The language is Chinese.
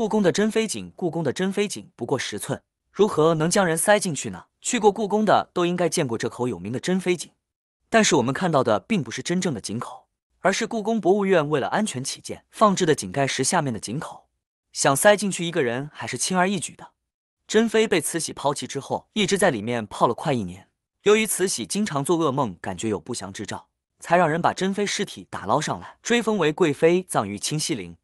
故宫的珍妃井，故宫的珍妃井不过十寸，如何能将人塞进去呢？去过故宫的都应该见过这口有名的珍妃井，但是我们看到的并不是真正的井口，而是故宫博物院为了安全起见放置的井盖石下面的井口。想塞进去一个人还是轻而易举的。珍妃被慈禧抛弃之后，一直在里面泡了快一年。由于慈禧经常做噩梦，感觉有不祥之兆，才让人把珍妃尸体打捞上来，追封为贵妃，葬于清西陵。